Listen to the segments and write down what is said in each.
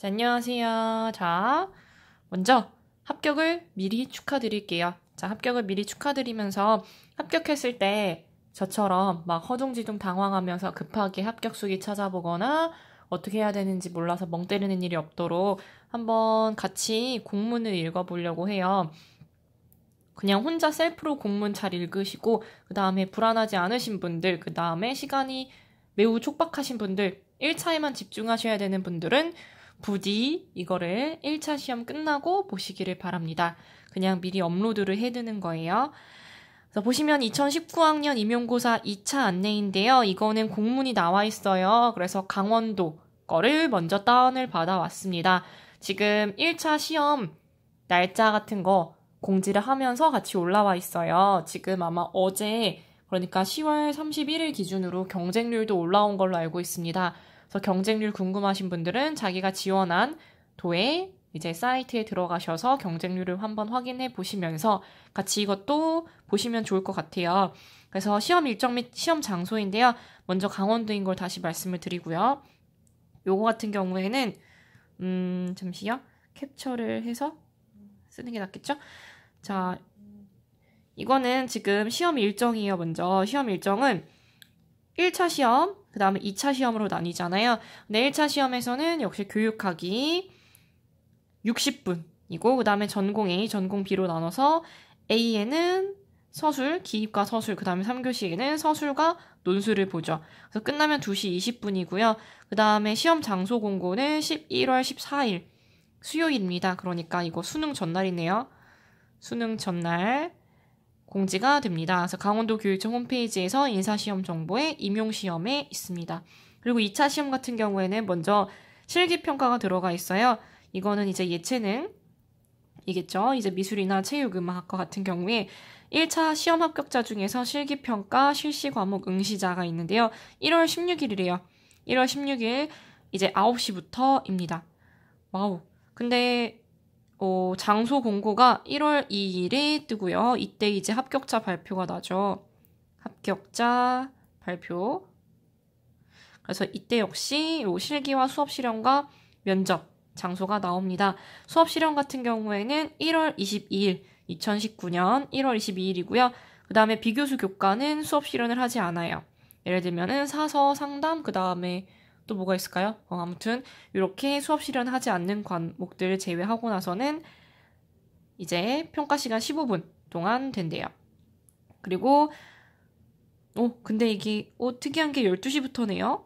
자, 안녕하세요. 자, 먼저 합격을 미리 축하드릴게요. 자, 합격을 미리 축하드리면서 합격했을 때 저처럼 막 허둥지둥 당황하면서 급하게 합격 수기 찾아보거나 어떻게 해야 되는지 몰라서 멍 때리는 일이 없도록 한번 같이 공문을 읽어보려고 해요. 그냥 혼자 셀프로 공문 잘 읽으시고, 그 다음에 불안하지 않으신 분들, 그 다음에 시간이 매우 촉박하신 분들, 1차에만 집중하셔야 되는 분들은 부디 이거를 1차 시험 끝나고 보시기를 바랍니다. 그냥 미리 업로드를 해두는 거예요. 그래서 보시면 2019학년 임용고사 2차 안내인데요. 이거는 공문이 나와 있어요. 그래서 강원도 거를 먼저 다운을 받아왔습니다. 지금 1차 시험 날짜 같은 거 공지를 하면서 같이 올라와 있어요. 지금 아마 어제 그러니까 10월 31일 기준으로 경쟁률도 올라온 걸로 알고 있습니다. 그래서 경쟁률 궁금하신 분들은 자기가 지원한 도에 이제 사이트에 들어가셔서 경쟁률을 한번 확인해 보시면서 같이 이것도 보시면 좋을 것 같아요. 그래서 시험 일정 및 시험 장소인데요. 먼저 강원도인 걸 다시 말씀을 드리고요. 요거 같은 경우에는 음, 잠시요. 캡처를 해서 쓰는 게 낫겠죠? 자, 이거는 지금 시험 일정이에요. 먼저 시험 일정은 1차 시험 그 다음에 2차 시험으로 나뉘잖아요. 근데 차 시험에서는 역시 교육학이 60분이고 그 다음에 전공 A, 전공 B로 나눠서 A에는 서술, 기입과 서술, 그 다음에 3교시에는 서술과 논술을 보죠. 그래서 끝나면 2시 20분이고요. 그 다음에 시험 장소 공고는 11월 14일 수요일입니다. 그러니까 이거 수능 전날이네요. 수능 전날 공지가 됩니다. 그래서 강원도 교육청 홈페이지에서 인사시험 정보에 임용시험에 있습니다. 그리고 2차 시험 같은 경우에는 먼저 실기평가가 들어가 있어요. 이거는 이제 예체능, 이겠죠. 이제 미술이나 체육음악과 같은 경우에 1차 시험 합격자 중에서 실기평가 실시 과목 응시자가 있는데요. 1월 16일이래요. 1월 16일 이제 9시부터입니다. 와우. 근데 어, 장소 공고가 1월 2일에 뜨고요. 이때 이제 합격자 발표가 나죠. 합격자 발표. 그래서 이때 역시 요 실기와 수업 실현과 면접 장소가 나옵니다. 수업 실현 같은 경우에는 1월 22일, 2019년 1월 22일이고요. 그 다음에 비교수 교과는 수업 실현을 하지 않아요. 예를 들면은 사서 상담, 그 다음에 또 뭐가 있을까요? 어, 아무튼 이렇게 수업 실현하지 않는 과목들 을 제외하고 나서는 이제 평가 시간 15분 동안 된대요. 그리고 어, 근데 이게 어, 특이한 게 12시부터네요.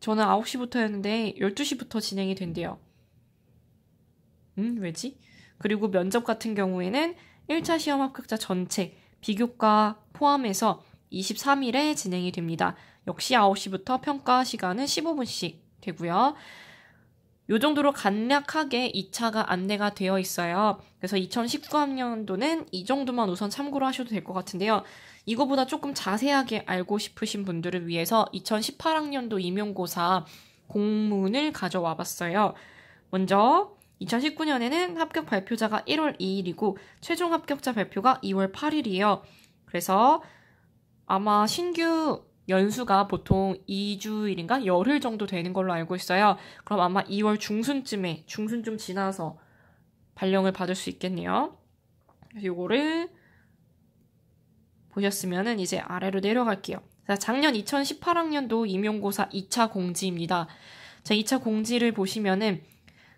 저는 9시부터였는데 12시부터 진행이 된대요. 음, 왜지? 그리고 면접 같은 경우에는 1차 시험 합격자 전체 비교과 포함해서 23일에 진행이 됩니다. 역시 9시부터 평가 시간은 15분씩 되고요. 요 정도로 간략하게 2차가 안내가 되어 있어요. 그래서 2019학년도는 이 정도만 우선 참고로 하셔도 될 것 같은데요. 이거보다 조금 자세하게 알고 싶으신 분들을 위해서 2018학년도 임용고사 공문을 가져와 봤어요. 먼저 2019년에는 합격 발표자가 1월 2일이고 최종 합격자 발표가 2월 8일이에요. 그래서 아마 신규 연수가 보통 2주일인가 열흘 정도 되는 걸로 알고 있어요. 그럼 아마 2월 중순쯤에 중순쯤 지나서 발령을 받을 수 있겠네요. 요거를 보셨으면은 이제 아래로 내려갈게요. 자, 작년 2018학년도 임용고사 2차 공지입니다. 제 2차 공지를 보시면은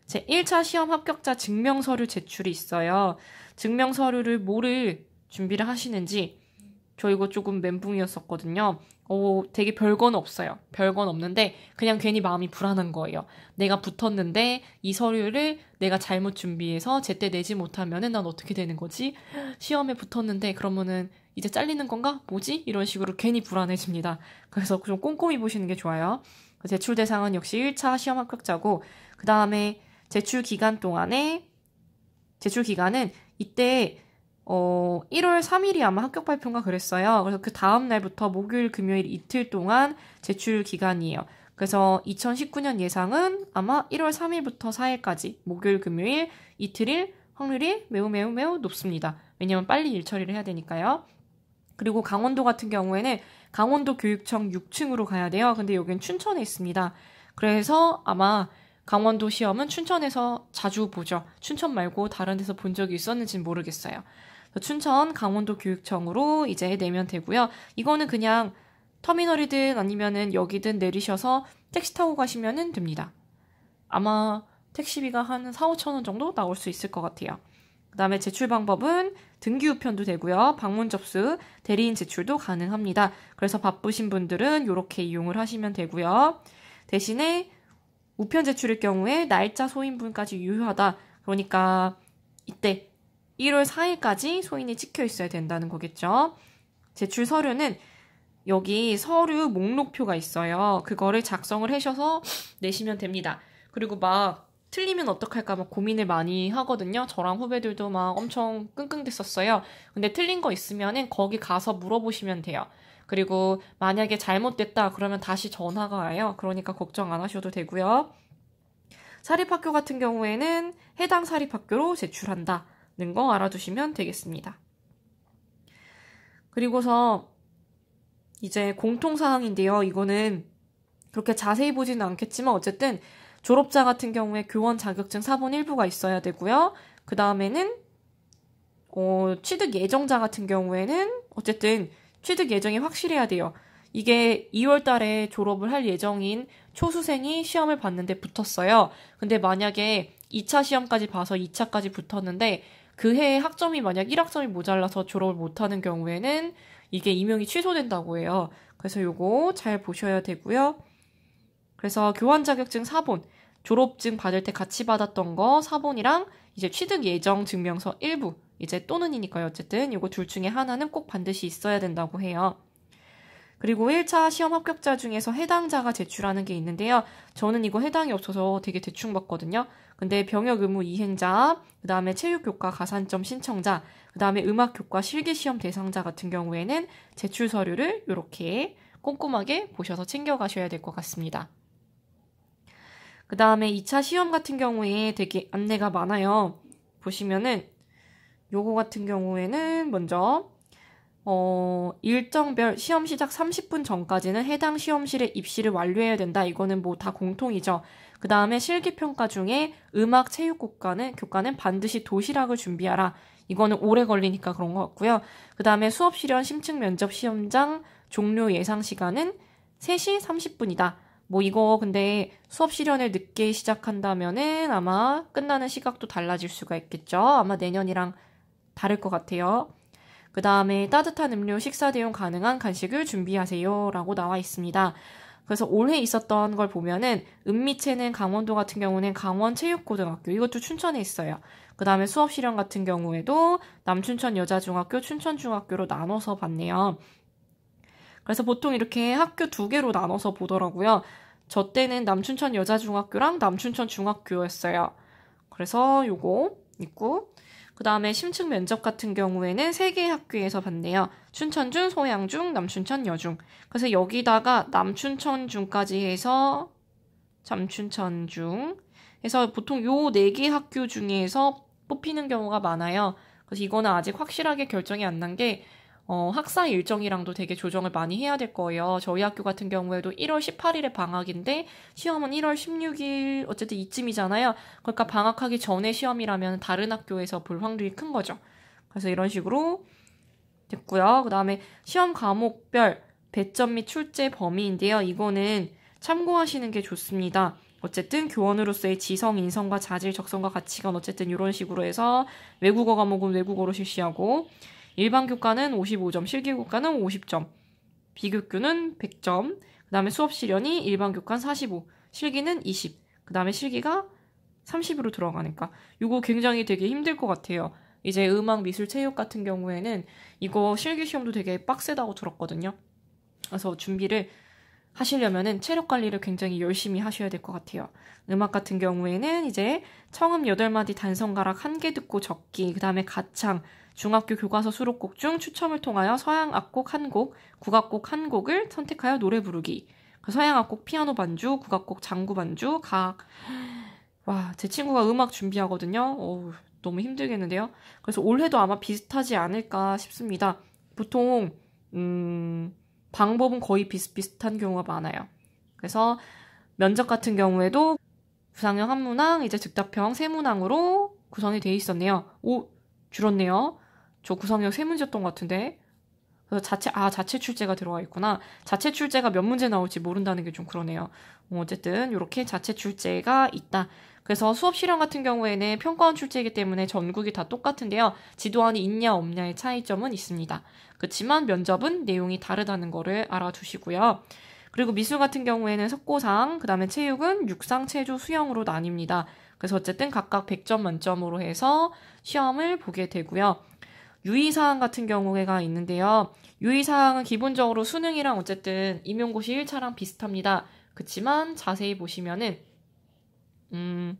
제 1차 시험 합격자 증명서류 제출이 있어요. 증명서류를 뭐를 준비를 하시는지 저 이거 조금 멘붕이었었거든요. 오, 어, 되게 별건 없어요. 별건 없는데 그냥 괜히 마음이 불안한 거예요. 내가 붙었는데 이 서류를 내가 잘못 준비해서 제때 내지 못하면은 난 어떻게 되는 거지? 시험에 붙었는데 그러면은 이제 잘리는 건가? 뭐지? 이런 식으로 괜히 불안해집니다. 그래서 좀 꼼꼼히 보시는 게 좋아요. 제출 대상은 역시 1차 시험 합격자고 그 다음에 제출 기간 동안에 제출 기간은 이때 어, 1월 3일이 아마 합격 발표인가 그랬어요. 그래서 그 다음 날부터 목요일, 금요일 이틀 동안 제출 기간이에요. 그래서 2019년 예상은 아마 1월 3일부터 4일까지 목요일, 금요일 이틀일 확률이 매우 매우 매우 높습니다. 왜냐면 빨리 일 처리를 해야 되니까요. 그리고 강원도 같은 경우에는 강원도 교육청 6층으로 가야 돼요. 근데 여기는 춘천에 있습니다. 그래서 아마 강원도 시험은 춘천에서 자주 보죠. 춘천 말고 다른 데서 본 적이 있었는지는 모르겠어요. 춘천 강원도 교육청으로 이제 내면 되고요. 이거는 그냥 터미널이든 아니면은 여기든 내리셔서 택시 타고 가시면은 됩니다. 아마 택시비가 한 4, 5천 원 정도 나올 수 있을 것 같아요. 그 다음에 제출 방법은 등기 우편도 되고요. 방문 접수, 대리인 제출도 가능합니다. 그래서 바쁘신 분들은 이렇게 이용을 하시면 되고요. 대신에 우편 제출일 경우에 날짜 소인분까지 유효하다. 그러니까 이때 1월 4일까지 소인이 찍혀 있어야 된다는 거겠죠. 제출 서류는 여기 서류 목록표가 있어요. 그거를 작성을 하셔서 내시면 됩니다. 그리고 막 틀리면 어떡할까 막 고민을 많이 하거든요. 저랑 후배들도 막 엄청 끙끙댔었어요. 근데 틀린 거 있으면은 거기 가서 물어보시면 돼요. 그리고 만약에 잘못됐다 그러면 다시 전화가 와요. 그러니까 걱정 안 하셔도 되고요. 사립학교 같은 경우에는 해당 사립학교로 제출한다. 거 알아두시면 되겠습니다. 그리고서 이제 공통사항인데요. 이거는 그렇게 자세히 보지는 않겠지만 어쨌든 졸업자 같은 경우에 교원 자격증 사본 일부가 있어야 되고요. 그 다음에는 어, 취득 예정자 같은 경우에는 어쨌든 취득 예정이 확실해야 돼요. 이게 2월 달에 졸업을 할 예정인 초수생이 시험을 봤는데 붙었어요. 근데 만약에 2차 시험까지 봐서 2차까지 붙었는데 그 해에 학점이 만약 1학점이 모자라서 졸업을 못하는 경우에는 이게 임용이 취소된다고 해요. 그래서 요거 잘 보셔야 되고요. 그래서 교환 자격증 4본, 졸업증 받을 때 같이 받았던 거 4본이랑 이제 취득 예정 증명서 일부, 이제 또는이니까요. 어쨌든 요거 둘 중에 하나는 꼭 반드시 있어야 된다고 해요. 그리고 1차 시험 합격자 중에서 해당자가 제출하는 게 있는데요. 저는 이거 해당이 없어서 되게 대충 봤거든요. 근데 병역 의무 이행자, 그 다음에 체육교과 가산점 신청자, 그 다음에 음악교과 실기시험 대상자 같은 경우에는 제출 서류를 이렇게 꼼꼼하게 보셔서 챙겨가셔야 될 것 같습니다. 그 다음에 2차 시험 같은 경우에 되게 안내가 많아요. 보시면은 요거 같은 경우에는 먼저 어, 일정별 시험 시작 30분 전까지는 해당 시험실의 입시를 완료해야 된다. 이거는 뭐 다 공통이죠. 그 다음에 실기평가 중에 음악, 체육 국가는, 교과는 반드시 도시락을 준비하라. 이거는 오래 걸리니까 그런 것 같고요. 그 다음에 수업 실현 심층 면접 시험장 종료 예상 시간은 3시 30분이다. 뭐 이거 근데 수업 실현을 늦게 시작한다면은 아마 끝나는 시각도 달라질 수가 있겠죠. 아마 내년이랑 다를 것 같아요. 그 다음에 따뜻한 음료, 식사 대용 가능한 간식을 준비하세요. 라고 나와 있습니다. 그래서 올해 있었던 걸 보면은 은미채는 강원도 같은 경우는 강원체육고등학교 이것도 춘천에 있어요. 그 다음에 수업 실현 같은 경우에도 남춘천 여자중학교, 춘천중학교로 나눠서 봤네요. 그래서 보통 이렇게 학교 두 개로 나눠서 보더라고요. 저 때는 남춘천 여자중학교랑 남춘천 중학교였어요. 그래서 요거 있고 그 다음에 심층 면접 같은 경우에는 세개 학교에서 봤네요. 춘천중, 소양중, 남춘천, 여중. 그래서 여기다가 남춘천중까지 해서 잠춘천중. 해서 보통 요 네 개 학교 중에서 뽑히는 경우가 많아요. 그래서 이거는 아직 확실하게 결정이 안난게 어, 학사 일정이랑도 되게 조정을 많이 해야 될 거예요. 저희 학교 같은 경우에도 1월 18일에 방학인데 시험은 1월 16일 어쨌든 이쯤이잖아요. 그러니까 방학하기 전에 시험이라면 다른 학교에서 볼 확률이 큰 거죠. 그래서 이런 식으로 됐고요. 그 다음에 시험 과목별 배점 및 출제 범위인데요. 이거는 참고하시는 게 좋습니다. 어쨌든 교원으로서의 지성, 인성과 자질, 적성과 가치관 어쨌든 이런 식으로 해서 외국어 과목은 외국어로 실시하고 일반 교과는 55점, 실기 교과는 50점, 비교교는 100점, 그 다음에 수업 실현이 일반 교과는 45, 실기는 20, 그 다음에 실기가 30으로 들어가니까 이거 굉장히 되게 힘들 것 같아요. 이제 음악, 미술, 체육 같은 경우에는 이거 실기 시험도 되게 빡세다고 들었거든요. 그래서 준비를 하시려면은 체력 관리를 굉장히 열심히 하셔야 될 것 같아요. 음악 같은 경우에는 이제 청음 8마디 단성가락 1개 듣고 적기, 그 다음에 가창, 중학교 교과서 수록곡 중 추첨을 통하여 서양 악곡 한 곡, 국악곡 한 곡을 선택하여 노래 부르기. 그 서양 악곡 피아노 반주, 국악곡 장구 반주, 가악. 와, 제 친구가 음악 준비하거든요. 어우, 너무 힘들겠는데요. 그래서 올해도 아마 비슷하지 않을까 싶습니다. 보통 음, 방법은 거의 비슷비슷한 경우가 많아요. 그래서 면접 같은 경우에도 부상형 한문항, 이제 즉답형 세문항으로 구성이 되어 있었네요. 오, 줄었네요. 저 구상형 세 문제였던 것 같은데. 그래서 자체, 아, 자체 출제가 들어가 있구나. 자체 출제가 몇 문제 나올지 모른다는 게 좀 그러네요. 뭐 어쨌든, 이렇게 자체 출제가 있다. 그래서 수업 실험 같은 경우에는 평가원 출제이기 때문에 전국이 다 똑같은데요. 지도안이 있냐 없냐의 차이점은 있습니다. 그렇지만 면접은 내용이 다르다는 거를 알아두시고요. 그리고 미술 같은 경우에는 석고상, 그 다음에 체육은 육상, 체조, 수영으로 나뉩니다. 그래서 어쨌든 각각 100점 만점으로 해서 시험을 보게 되고요. 유의사항 같은 경우가 있는데요. 유의사항은 기본적으로 수능이랑 어쨌든 임용고시 1차랑 비슷합니다. 그치만 자세히 보시면은, 음,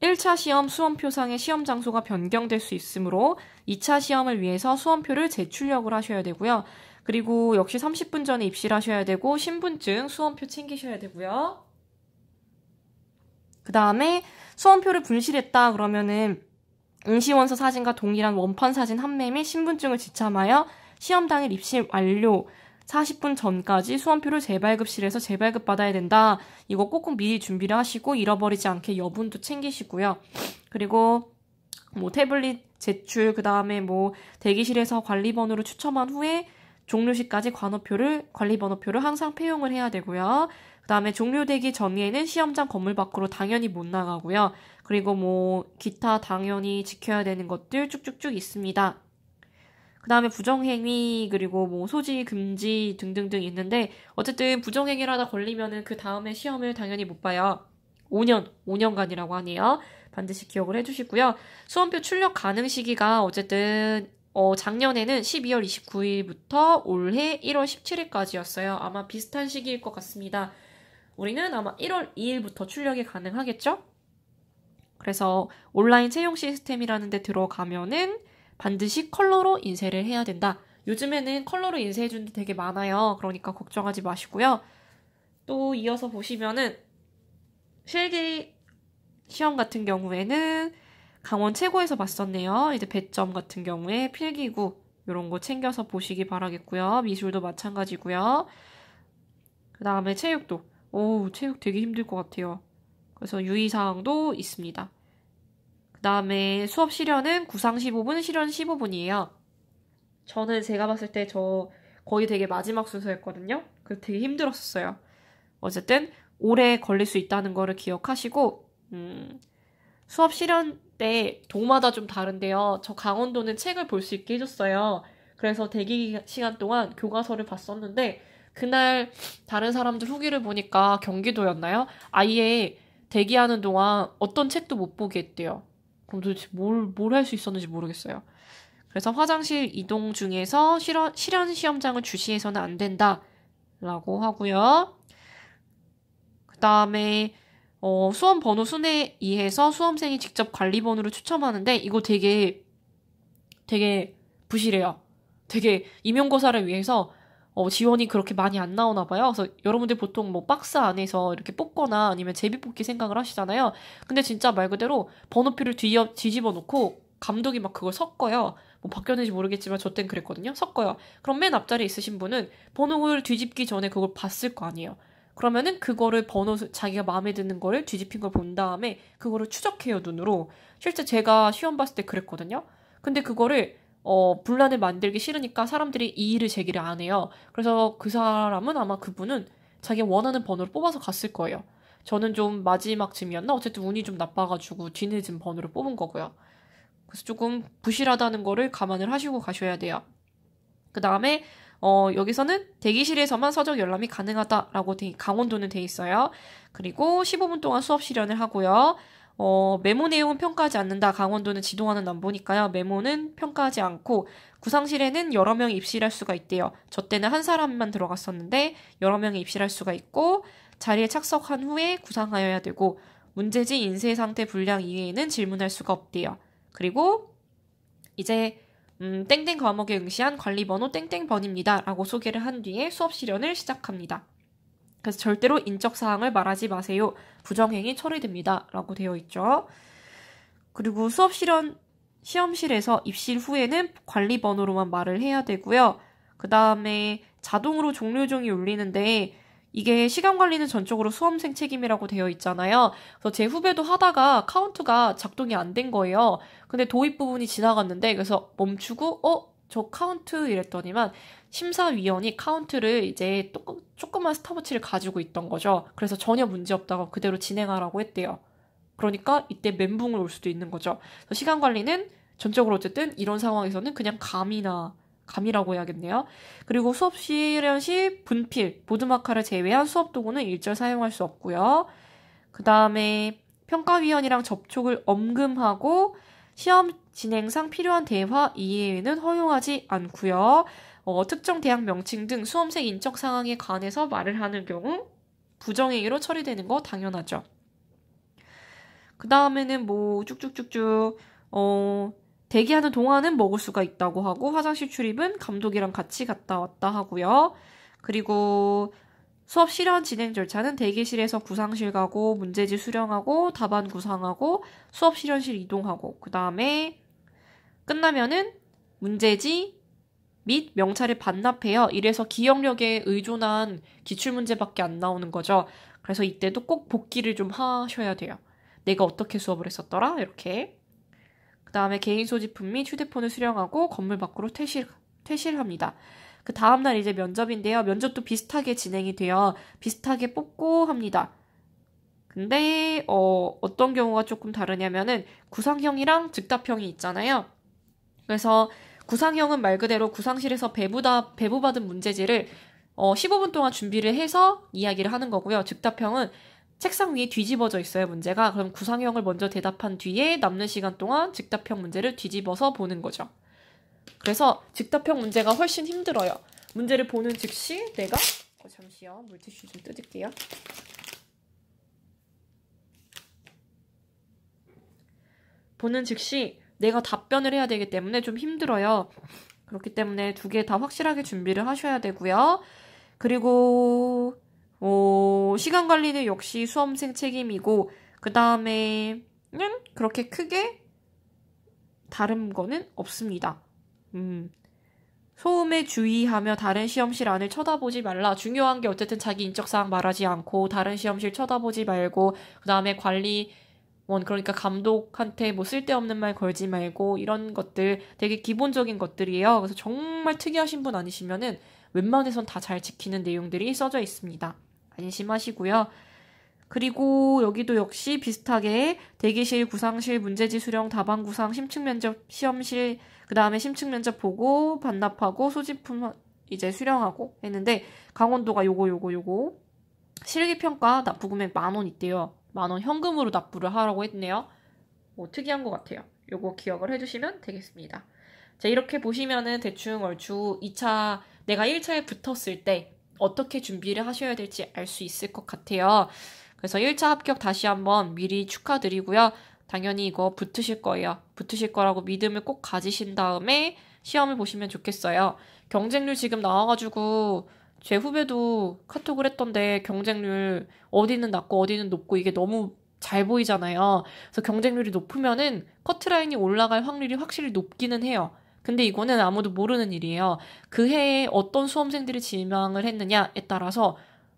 1차 시험 수험표상의 시험 장소가 변경될 수 있으므로 2차 시험을 위해서 수험표를 재출력을 하셔야 되고요. 그리고 역시 30분 전에 입실 하셔야 되고 신분증, 수험표 챙기셔야 되고요. 그 다음에 수험표를 분실했다 그러면은 응시원서 사진과 동일한 원판 사진 한매및 신분증을 지참하여 시험 당일 입시 완료 40분 전까지 수험표를 재발급실에서 재발급 받아야 된다. 이거 꼭꼭 미리 준비를 하시고 잃어버리지 않게 여분도 챙기시고요. 그리고 뭐 태블릿 제출 그다음에 뭐 대기실에서 관리번호를 추첨한 후에 종료시까지 관호표를 관리번호표를 항상 폐용을 해야 되고요. 그다음에 종료되기 전에는 시험장 건물 밖으로 당연히 못 나가고요. 그리고 뭐 기타 당연히 지켜야 되는 것들 쭉쭉쭉 있습니다. 그다음에 부정행위 그리고 뭐 소지 금지 등등등 있는데 어쨌든 부정행위라다 걸리면은 그 다음에 시험을 당연히 못 봐요. 5년, 5년간이라고 하네요. 반드시 기억을 해주시고요. 수험표 출력 가능 시기가 어쨌든 어, 작년에는 12월 29일부터 올해 1월 17일까지였어요. 아마 비슷한 시기일 것 같습니다. 우리는 아마 1월 2일부터 출력이 가능하겠죠? 그래서 온라인 채용 시스템이라는 데 들어가면은 반드시 컬러로 인쇄를 해야 된다. 요즘에는 컬러로 인쇄해준는데 되게 많아요. 그러니까 걱정하지 마시고요. 또 이어서 보시면은 실기 시험 같은 경우에는 강원 최고에서 봤었네요. 이제 배점 같은 경우에 필기구 이런 거 챙겨서 보시기 바라겠고요. 미술도 마찬가지고요. 그 다음에 체육도 오, 체육 되게 힘들 것 같아요. 그래서 유의사항도 있습니다. 그 다음에 수업 시련은 구상 15분, 실현 15분이에요. 저는 제가 봤을 때 저 거의 되게 마지막 순서였거든요. 그래서 되게 힘들었었어요. 어쨌든 오래 걸릴 수 있다는 거를 기억하시고 음, 수업 실현 때 동마다 좀 다른데요. 저 강원도는 책을 볼 수 있게 해줬어요. 그래서 대기 시간 동안 교과서를 봤었는데 그날 다른 사람들 후기를 보니까 경기도였나요? 아예 대기하는 동안 어떤 책도 못 보게 했대요. 그럼 도대체 뭘, 뭘 할 수 있었는지 모르겠어요. 그래서 화장실 이동 중에서 실현, 실현 시험장을 주시해서는 안 된다. 라고 하고요. 그 다음에, 어, 수험 번호 순에 의해서 수험생이 직접 관리 번호를 추첨하는데, 이거 되게, 되게 부실해요. 되게 임용고사를 위해서 어, 지원이 그렇게 많이 안 나오나 봐요. 그래서 여러분들 보통 뭐 박스 안에서 이렇게 뽑거나 아니면 제비 뽑기 생각을 하시잖아요. 근데 진짜 말 그대로 번호표를 뒤어, 뒤집어 놓고 감독이 막 그걸 섞어요. 뭐 바뀌었는지 모르겠지만 저땐 그랬거든요. 섞어요. 그럼 맨 앞자리에 있으신 분은 번호를 뒤집기 전에 그걸 봤을 거 아니에요. 그러면은 그거를 번호 자기가 마음에 드는 거를 뒤집힌 걸 본 다음에 그거를 추적해요 눈으로. 실제 제가 시험 봤을 때 그랬거든요. 근데 그거를 어, 분란을 만들기 싫으니까 사람들이 이의를 제기를 안 해요. 그래서 그 사람은 아마 그분은 자기 원하는 번호를 뽑아서 갔을 거예요. 저는 좀 마지막쯤이었나? 어쨌든 운이 좀 나빠가지고 뒤늦은 번호를 뽑은 거고요. 그래서 조금 부실하다는 거를 감안을 하시고 가셔야 돼요. 그 다음에 어, 여기서는 대기실에서만 서적 열람이 가능하다라고 돼, 강원도는 돼 있어요. 그리고 15분 동안 수업 실현을 하고요. 어, 메모 내용은 평가하지 않는다. 강원도는 지도하는남 보니까요. 메모는 평가하지 않고 구상실에는 여러 명이 입실할 수가 있대요. 저 때는 한 사람만 들어갔었는데 여러 명이 입실할 수가 있고 자리에 착석한 후에 구상하여야 되고 문제지 인쇄 상태 불량 이외에는 질문할 수가 없대요. 그리고 이제 음, 땡땡 과목에 응시한 관리번호 땡땡번입니다. 라고 소개를 한 뒤에 수업 실현을 시작합니다. 그래서 절대로 인적 사항을 말하지 마세요. 부정행위 처리됩니다.라고 되어 있죠. 그리고 수업 실현 시험실에서 입실 후에는 관리 번호로만 말을 해야 되고요. 그 다음에 자동으로 종료종이 울리는데 이게 시간 관리는 전적으로 수험생 책임이라고 되어 있잖아요. 그래서 제 후배도 하다가 카운트가 작동이 안 된 거예요. 근데 도입 부분이 지나갔는데 그래서 멈추고 어저 카운트 이랬더니만 심사위원이 카운트를 이제 조금, 조그만 스타워치를 가지고 있던 거죠. 그래서 전혀 문제없다고 그대로 진행하라고 했대요. 그러니까 이때 멘붕을 올 수도 있는 거죠. 시간 관리는 전적으로 어쨌든 이런 상황에서는 그냥 감이나 감이라고 해야겠네요. 그리고 수업 시련시 분필, 보드마카를 제외한 수업 도구는 일절 사용할 수 없고요. 그 다음에 평가위원이랑 접촉을 엄금하고 시험 진행상 필요한 대화 이해에는 허용하지 않고요. 어, 특정 대학 명칭 등 수험생 인적 상황에 관해서 말을 하는 경우 부정행위로 처리되는 거 당연하죠. 그 다음에는 뭐 쭉쭉쭉쭉 어 대기하는 동안은 먹을 수가 있다고 하고 화장실 출입은 감독이랑 같이 갔다 왔다 하고요. 그리고 수업 실현 진행 절차는 대기실에서 구상실 가고 문제지 수령하고 답안 구상하고 수업 실현실 이동하고 그 다음에 끝나면은 문제지 및 명찰을 반납해요. 이래서 기억력에 의존한 기출문제밖에 안 나오는 거죠. 그래서 이때도 꼭 복기를 좀 하셔야 돼요. 내가 어떻게 수업을 했었더라? 이렇게. 그 다음에 개인 소지품 및 휴대폰을 수령하고 건물 밖으로 퇴실, 퇴실합니다. 그 다음날 이제 면접인데요. 면접도 비슷하게 진행이 되어 비슷하게 뽑고 합니다. 근데 어, 어떤 경우가 조금 다르냐면은 구상형이랑 즉답형이 있잖아요. 그래서 구상형은 말 그대로 구상실에서 배부다 배부받은 문제지를 어, 15분 동안 준비를 해서 이야기를 하는 거고요. 즉답형은 책상 위에 뒤집어져 있어요, 문제가. 그럼 구상형을 먼저 대답한 뒤에 남는 시간 동안 즉답형 문제를 뒤집어서 보는 거죠. 그래서 직답형 문제가 훨씬 힘들어요. 문제를 보는 즉시 내가 어, 잠시요. 물티슈 좀 뜯을게요. 보는 즉시 내가 답변을 해야 되기 때문에 좀 힘들어요. 그렇기 때문에 두 개 다 확실하게 준비를 하셔야 되고요. 그리고 어, 시간 관리는 역시 수험생 책임이고 그 다음에는 그렇게 크게 다른 거는 없습니다. 음. 소음에 주의하며 다른 시험실 안을 쳐다보지 말라. 중요한 게 어쨌든 자기 인적 사항 말하지 않고 다른 시험실 쳐다보지 말고 그다음에 관리 원 그러니까 감독한테 뭐 쓸데없는 말 걸지 말고 이런 것들 되게 기본적인 것들이에요. 그래서 정말 특이하신 분 아니시면은 웬만해선 다 잘 지키는 내용들이 써져 있습니다. 안심하시고요. 그리고 여기도 역시 비슷하게 대기실, 구상실, 문제지 수령, 다방 구상, 심층 면접, 시험실, 그 다음에 심층 면접 보고 반납하고 소지품 이제 수령하고 했는데 강원도가 요거 요거 요거 실기평가 납부 금액 만원 있대요. 만원 현금으로 납부를 하라고 했네요. 뭐 특이한 것 같아요. 요거 기억을 해주시면 되겠습니다. 자 이렇게 보시면은 대충 얼추 2차 내가 1차에 붙었을 때 어떻게 준비를 하셔야 될지 알 수 있을 것 같아요. 그래서 1차 합격 다시 한번 미리 축하드리고요. 당연히 이거 붙으실 거예요. 붙으실 거라고 믿음을 꼭 가지신 다음에 시험을 보시면 좋겠어요. 경쟁률 지금 나와가지고 제 후배도 카톡을 했던데 경쟁률 어디는 낮고 어디는 높고 이게 너무 잘 보이잖아요. 그래서 경쟁률이 높으면은 커트라인이 올라갈 확률이 확실히 높기는 해요. 근데 이거는 아무도 모르는 일이에요. 그 해에 어떤 수험생들이 지망을 했느냐에 따라서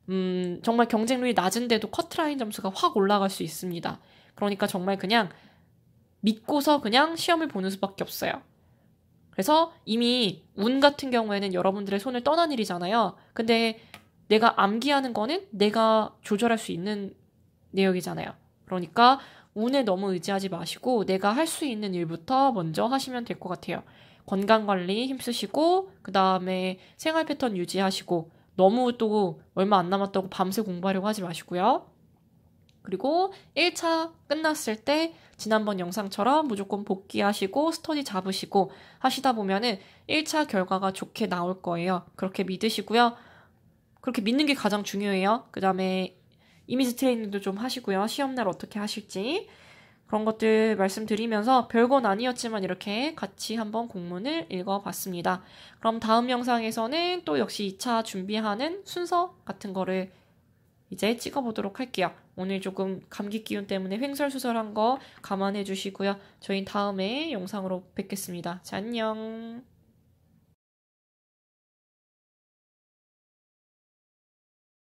음, 정말 경쟁률이 낮은데도 커트라인 점수가 확 올라갈 수 있습니다. 그러니까 정말 그냥 믿고서 그냥 시험을 보는 수밖에 없어요. 그래서 이미 운 같은 경우에는 여러분들의 손을 떠난 일이잖아요. 근데 내가 암기하는 거는 내가 조절할 수 있는 내역이잖아요. 그러니까 운에 너무 의지하지 마시고 내가 할 수 있는 일부터 먼저 하시면 될 것 같아요. 건강 관리 힘쓰시고, 그 다음에 생활 패턴 유지하시고, 너무 또 얼마 안 남았다고 밤새 공부하려고 하지 마시고요. 그리고 1차 끝났을 때 지난번 영상처럼 무조건 복귀하시고 스터디 잡으시고 하시다 보면은 1차 결과가 좋게 나올 거예요. 그렇게 믿으시고요. 그렇게 믿는 게 가장 중요해요. 그 다음에 이미지 트레이닝도 좀 하시고요. 시험날 어떻게 하실지. 그런 것들 말씀드리면서 별건 아니었지만 이렇게 같이 한번 공문을 읽어봤습니다. 그럼 다음 영상에서는 또 역시 2차 준비하는 순서 같은 거를 이제 찍어보도록 할게요. 오늘 조금 감기 기운 때문에 횡설수설한 거 감안해 주시고요. 저희 다음에 영상으로 뵙겠습니다. 자, 안녕.